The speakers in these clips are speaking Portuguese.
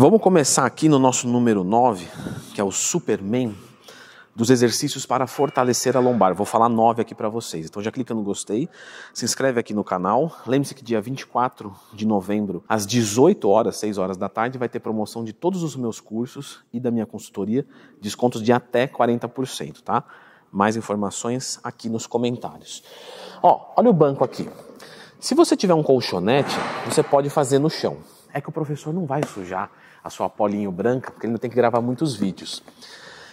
Vamos começar aqui no nosso número 9, que é o Superman, dos exercícios para fortalecer a lombar. Vou falar 9 aqui para vocês. Então já clica no gostei, se inscreve aqui no canal. Lembre-se que dia 24 de novembro, às 18 horas, 6 horas da tarde, vai ter promoção de todos os meus cursos e da minha consultoria, descontos de até 40%, tá? Mais informações aqui nos comentários. Ó, olha o banco aqui. Se você tiver um colchonete, você pode fazer no chão. É que o professor não vai sujar a sua polinho branca, porque ele não tem que gravar muitos vídeos.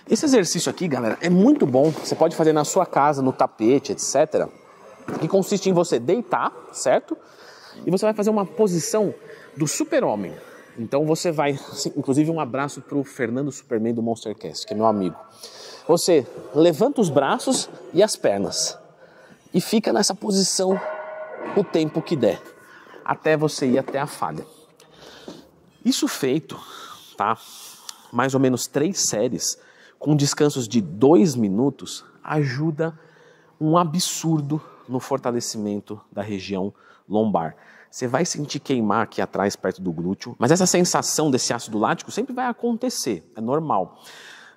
Esse exercício aqui, galera, é muito bom. Você pode fazer na sua casa, no tapete, etc. Que consiste em você deitar, certo? E você vai fazer uma posição do super-homem. Então você vai, inclusive um abraço para o Fernando Superman do Monstercast, que é meu amigo. Você levanta os braços e as pernas e fica nessa posição o tempo que der, até você ir até a falha. Isso feito, tá? Mais ou menos três séries com descansos de dois minutos ajuda um absurdo no fortalecimento da região lombar. Você vai sentir queimar aqui atrás, perto do glúteo, mas essa sensação desse ácido lático sempre vai acontecer, é normal.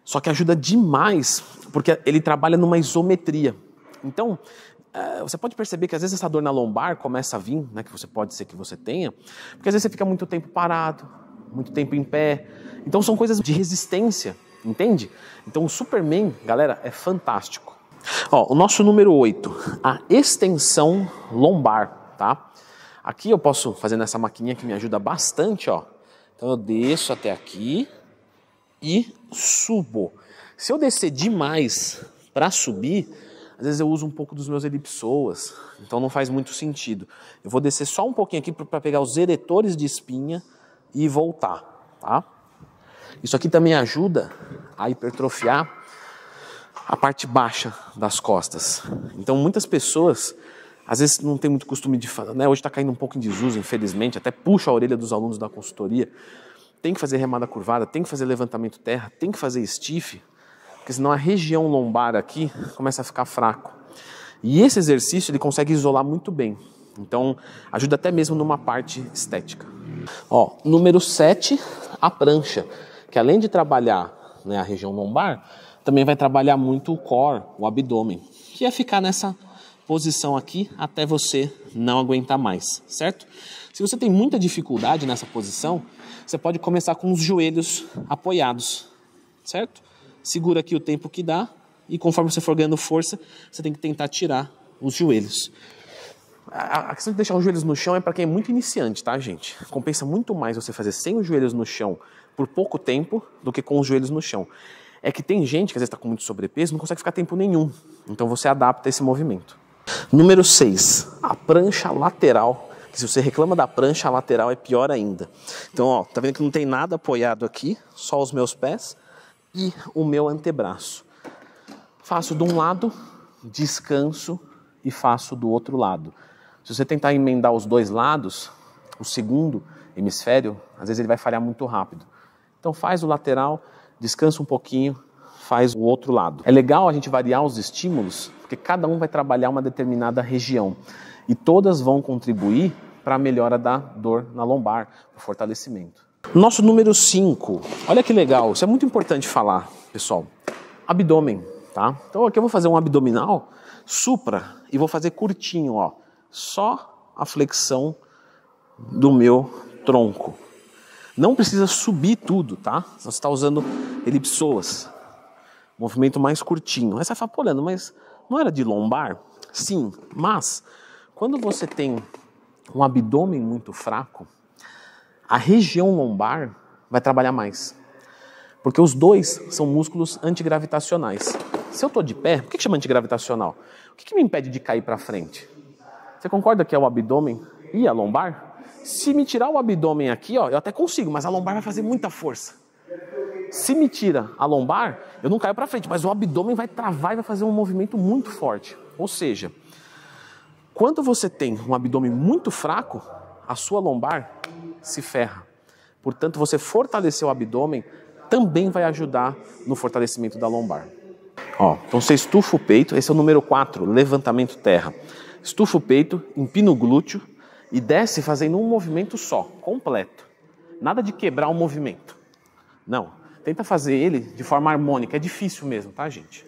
Só que ajuda demais, porque ele trabalha numa isometria. Então, é, você pode perceber que às vezes essa dor na lombar começa a vir, né, que você pode ser que você tenha, porque às vezes você fica muito tempo parado, muito tempo em pé. Então são coisas de resistência, entende? Então o Superman, galera, é fantástico. Ó, o nosso número 8, a extensão lombar, tá? Aqui eu posso fazer nessa maquininha que me ajuda bastante, ó. Então eu desço até aqui e subo. Se eu descer demais para subir, às vezes eu uso um pouco dos meus elipsoas, então não faz muito sentido. Eu vou descer só um pouquinho aqui para pegar os eretores de espinha e voltar, tá? Isso aqui também ajuda a hipertrofiar a parte baixa das costas. Então muitas pessoas às vezes não tem muito costume de fazer, né? Hoje está caindo um pouco em desuso, infelizmente, até puxa a orelha dos alunos da consultoria. Tem que fazer remada curvada, tem que fazer levantamento terra, tem que fazer stiff porque senão a região lombar aqui começa a ficar fraco. E esse exercício ele consegue isolar muito bem. Então, ajuda até mesmo numa parte estética. Ó, número 7, a prancha, que além de trabalhar né, a região lombar, também vai trabalhar muito o core, o abdômen, que é ficar nessa posição aqui até você não aguentar mais, certo? Se você tem muita dificuldade nessa posição, você pode começar com os joelhos apoiados, certo? segura aqui o tempo que dá e conforme você for ganhando força, você tem que tentar tirar os joelhos. A questão de deixar os joelhos no chão é para quem é muito iniciante, tá, gente? Compensa muito mais você fazer sem os joelhos no chão por pouco tempo do que com os joelhos no chão. É que tem gente que às vezes está com muito sobrepeso não consegue ficar tempo nenhum. Então você adapta esse movimento. Número 6, a prancha lateral. Que se você reclama da prancha lateral, é pior ainda. Então, ó, tá vendo que não tem nada apoiado aqui, só os meus pés e o meu antebraço. Faço de um lado, descanso e faço do outro lado. Se você tentar emendar os dois lados, o segundo hemisfério, às vezes ele vai falhar muito rápido. Então faz o lateral, descansa um pouquinho, faz o outro lado. É legal a gente variar os estímulos, porque cada um vai trabalhar uma determinada região e todas vão contribuir para a melhora da dor na lombar, para o fortalecimento. Nosso número 5. Olha que legal, isso é muito importante falar, pessoal. Abdômen, tá? Então aqui eu vou fazer um abdominal supra e vou fazer curtinho, ó. Só a flexão do meu tronco. Não precisa subir tudo, tá? Você está usando elipsoas. Movimento mais curtinho. Aí você é fala, pô, Leandro, mas não era de lombar? Sim, mas quando você tem um abdômen muito fraco, a região lombar vai trabalhar mais. Porque os dois são músculos antigravitacionais. Se eu estou de pé, por que chama antigravitacional? O que, que me impede de cair para frente? Você concorda que é o abdômen e a lombar? Se me tirar o abdômen aqui, ó, eu até consigo, mas a lombar vai fazer muita força. Se me tira a lombar, eu não caio para frente, mas o abdômen vai travar e vai fazer um movimento muito forte. Ou seja, quando você tem um abdômen muito fraco, a sua lombar se ferra. Portanto, você fortalecer o abdômen também vai ajudar no fortalecimento da lombar. Ó, então você estufa o peito, esse é o número 4, levantamento terra. Estufa o peito, empina o glúteo e desce fazendo um movimento só, completo. Nada de quebrar o movimento. Não, tenta fazer ele de forma harmônica, é difícil mesmo, tá, gente?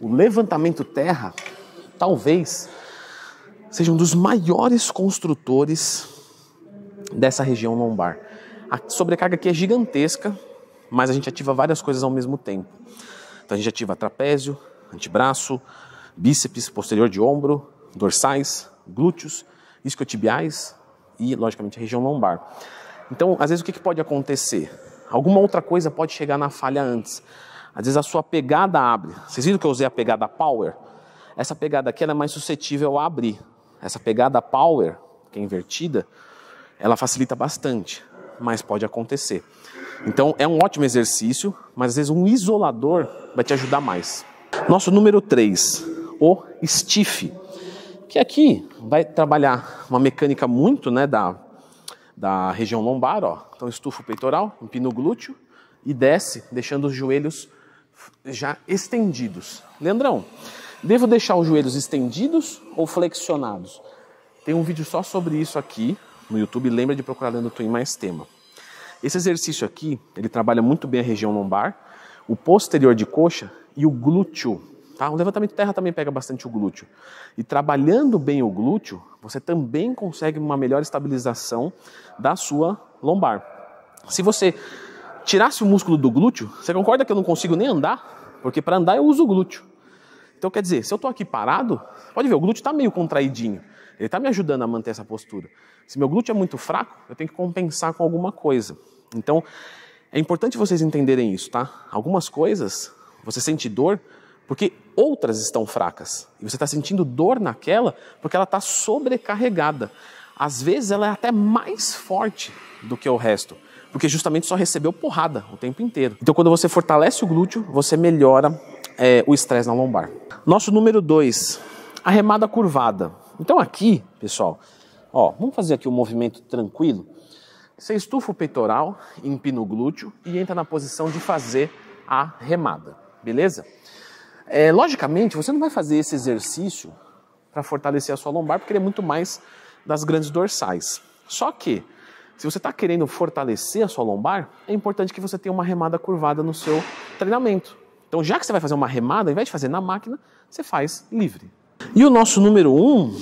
O levantamento terra talvez seja um dos maiores construtores dessa região lombar. A sobrecarga aqui é gigantesca, mas a gente ativa várias coisas ao mesmo tempo. Então a gente ativa trapézio, antebraço, bíceps, posterior de ombro, dorsais, glúteos, isquiotibiais e, logicamente, a região lombar. Então, às vezes, o que, que pode acontecer? Alguma outra coisa pode chegar na falha antes. Às vezes a sua pegada abre. Vocês viram que eu usei a pegada power? Essa pegada aqui é mais suscetível a abrir. Essa pegada power, que é invertida, ela facilita bastante, mas pode acontecer. Então é um ótimo exercício, mas às vezes um isolador vai te ajudar mais. Nosso número 3, o stiff, que aqui vai trabalhar uma mecânica muito né, da, da região lombar. Ó. Então estufa o peitoral, empina o glúteo e desce, deixando os joelhos já estendidos. Leandrão, devo deixar os joelhos estendidos ou flexionados? Tem um vídeo só sobre isso aqui, no YouTube, lembra de procurar Leandro Twin mais tema. Esse exercício aqui, ele trabalha muito bem a região lombar, o posterior de coxa e o glúteo. Tá? O levantamento de terra também pega bastante o glúteo. E trabalhando bem o glúteo, você também consegue uma melhor estabilização da sua lombar. Se você tirasse o músculo do glúteo, você concorda que eu não consigo nem andar? Porque para andar eu uso o glúteo. Então, quer dizer, se eu estou aqui parado, pode ver, o glúteo está meio contraidinho. Ele está me ajudando a manter essa postura. Se meu glúteo é muito fraco, eu tenho que compensar com alguma coisa. Então, é importante vocês entenderem isso, tá? Algumas coisas, você sente dor porque outras estão fracas. E você está sentindo dor naquela porque ela está sobrecarregada. Às vezes ela é até mais forte do que o resto, porque justamente só recebeu porrada o tempo inteiro. Então, quando você fortalece o glúteo, você melhora é, o estresse na lombar. Nosso número 2, a remada curvada. Então aqui, pessoal, ó, vamos fazer aqui um movimento tranquilo. Você estufa o peitoral, empina o glúteo e entra na posição de fazer a remada, beleza? É, logicamente, você não vai fazer esse exercício para fortalecer a sua lombar, porque ele é muito mais das grandes dorsais. Só que, se você está querendo fortalecer a sua lombar, é importante que você tenha uma remada curvada no seu treinamento. Então, já que você vai fazer uma remada, ao invés de fazer na máquina, você faz livre. E o nosso número um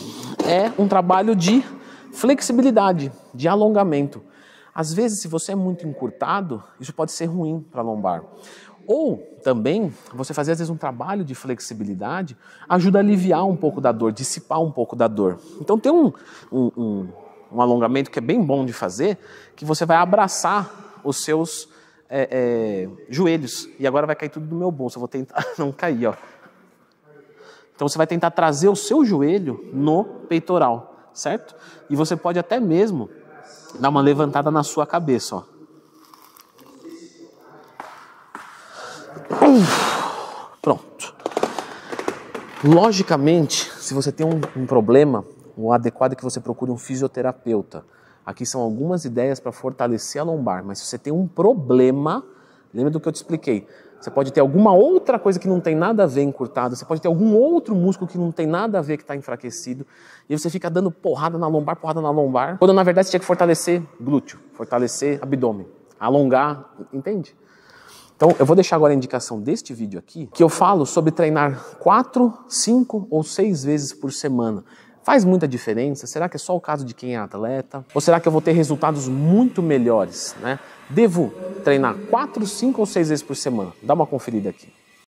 é um trabalho de flexibilidade, de alongamento. Às vezes, se você é muito encurtado, isso pode ser ruim para a lombar. Ou também, você fazer às vezes um trabalho de flexibilidade ajuda a aliviar um pouco da dor, dissipar um pouco da dor. Então, tem um, um, um alongamento que é bem bom de fazer, que você vai abraçar os seus é, é, joelhos, e agora vai cair tudo do meu bolso, eu vou tentar não cair, ó. Então você vai tentar trazer o seu joelho no peitoral, certo? E você pode até mesmo dar uma levantada na sua cabeça, ó. Pronto. Logicamente, se você tem um, um problema, o adequado é que você procure um fisioterapeuta. Aqui são algumas ideias para fortalecer a lombar, mas se você tem um problema, lembra do que eu te expliquei? Você pode ter alguma outra coisa que não tem nada a ver encurtada, você pode ter algum outro músculo que não tem nada a ver que está enfraquecido, e você fica dando porrada na lombar, porrada na lombar, quando na verdade você tinha que fortalecer glúteo, fortalecer abdômen, alongar, entende? Então, eu vou deixar agora a indicação deste vídeo aqui, que eu falo sobre treinar quatro, cinco ou seis vezes por semana. Faz muita diferença? Será que é só o caso de quem é atleta? Ou será que eu vou ter resultados muito melhores? Né? Devo treinar 4, 5 ou 6 vezes por semana? Dá uma conferida aqui.